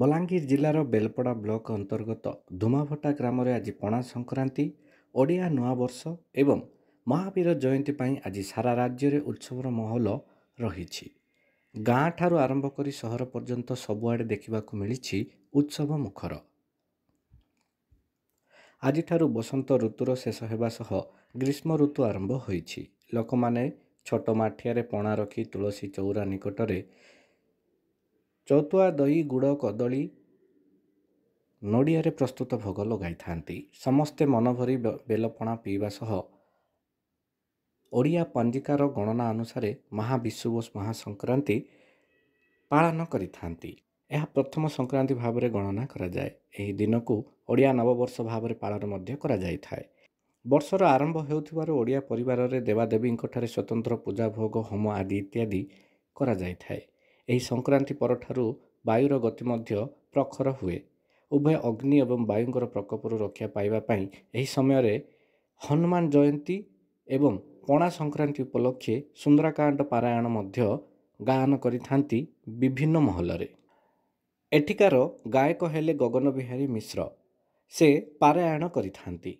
ବଲାଙ୍ଗୀର ଜିଲ୍ଲାର ବେଲପଡ଼ା ବ୍ଲକ ଅନ୍ତର୍ଗତ ଧୁମାଭଟା ଗ୍ରାମରେ ଆଜି ପଣା ସଂକ୍ରାନ୍ତି ଓଡ଼ିଆ ନୂଆବର୍ଷ ଏବଂ ମହାବୀର ଜୟନ୍ତୀ ପାଇଁ ଆଜି ସାରା ରାଜ୍ୟରେ ଉତ୍ସବର ମହଲ ରହିଛି ଗାଁଠାରୁ ଆରମ୍ଭ କରି ସହର ପର୍ଯ୍ୟନ୍ତ ସବୁଆଡ଼େ ଦେଖିବାକୁ ମିଳିଛି ଉତ୍ସବ ମୁଖର ଆଜିଠାରୁ ବସନ୍ତ ଋତୁର ଶେଷ ହେବା ସହ ଗ୍ରୀଷ୍ମ ଋତୁ ଆରମ୍ଭ ହୋଇଛି ଲୋକମାନେ ଛୋଟ ମାଠିଆରେ ପଣା ରଖି ତୁଳସୀ ଚଉରା ନିକଟରେ ଚତୁଆ ଦହି ଗୁଡ଼ କଦଳୀ ନଡ଼ିଆରେ ପ୍ରସ୍ତୁତ ଭୋଗ ଲଗାଇଥାନ୍ତି ସମସ୍ତେ ମନ ଭରି ବେଲପଣା ପିଇବା ସହ ଓଡ଼ିଆ ପଞ୍ଜିକାର ଗଣନା ଅନୁସାରେ ମହାବିଶୁବୋଷ ମହାସଂକ୍ରାନ୍ତି ପାଳନ କରିଥାନ୍ତି ଏହା ପ୍ରଥମ ସଂକ୍ରାନ୍ତି ଭାବରେ ଗଣନା କରାଯାଏ ଏହି ଦିନକୁ ଓଡ଼ିଆ ନବବର୍ଷ ଭାବରେ ପାଳନ ମଧ୍ୟ କରାଯାଇଥାଏ ବର୍ଷର ଆରମ୍ଭ ହେଉଥିବାରୁ ଓଡ଼ିଆ ପରିବାରରେ ଦେବାଦେବୀଙ୍କଠାରେ ସ୍ୱତନ୍ତ୍ର ପୂଜା ଭୋଗ ହୋମ ଆଦି ଇତ୍ୟାଦି କରାଯାଇଥାଏ ଏହି ସଂକ୍ରାନ୍ତି ପରଠାରୁ ବାୟୁର ଗତି ମଧ୍ୟ ପ୍ରଖର ହୁଏ ଉଭୟ ଅଗ୍ନି ଏବଂ ବାୟୁଙ୍କର ପ୍ରକୋପରୁ ରକ୍ଷା ପାଇବା ପାଇଁ ଏହି ସମୟରେ ହନୁମାନ ଜୟନ୍ତୀ ଏବଂ ପଣା ସଂକ୍ରାନ୍ତି ଉପଲକ୍ଷେ ସୁନ୍ଦରାକାଣ୍ଡ ପାରାୟଣ ମଧ୍ୟ ଗାୟନ କରିଥାନ୍ତି ବିଭିନ୍ନ ମହଲରେ ଏଠିକାର ଗାୟକ ହେଲେ ଗଗନ ବିହାରୀ ମିଶ୍ର ସେ ପାରାୟଣ କରିଥାନ୍ତି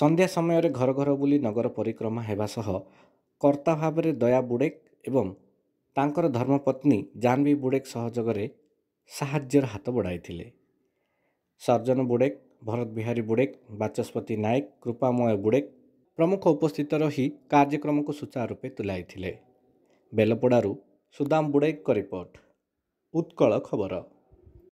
ସନ୍ଧ୍ୟା ସମୟରେ ଘର ଘର ବୁଲି ନଗର ପରିକ୍ରମା ହେବା ସହ କର୍ତ୍ତା ଭାବରେ ଦୟା ବୁଡ଼େକ୍ ଏବଂ ତାଙ୍କର ଧର୍ମପତ୍ନୀ ଜାହ୍ନବୀ ବୁଡ଼େକ ସହଯୋଗରେ ସାହାଯ୍ୟର ହାତ ବଢ଼ାଇଥିଲେ ସର୍ଜନ ବୁଡ଼େକ ଭରତ ବିହାରୀ ବୁଡ଼େକ ବାଚସ୍ପତି ନାୟକ କୃପାମୟ ବୁଡ଼େକ ପ୍ରମୁଖ ଉପସ୍ଥିତ ରହି କାର୍ଯ୍ୟକ୍ରମକୁ ସୂଚାରୁରୂପେ ତୁଲାଇଥିଲେ ବେଲପଡ଼ାରୁ ସୁଦାମ ବୁଡ଼େକଙ୍କ ରିପୋର୍ଟ ଉତ୍କଳ ଖବର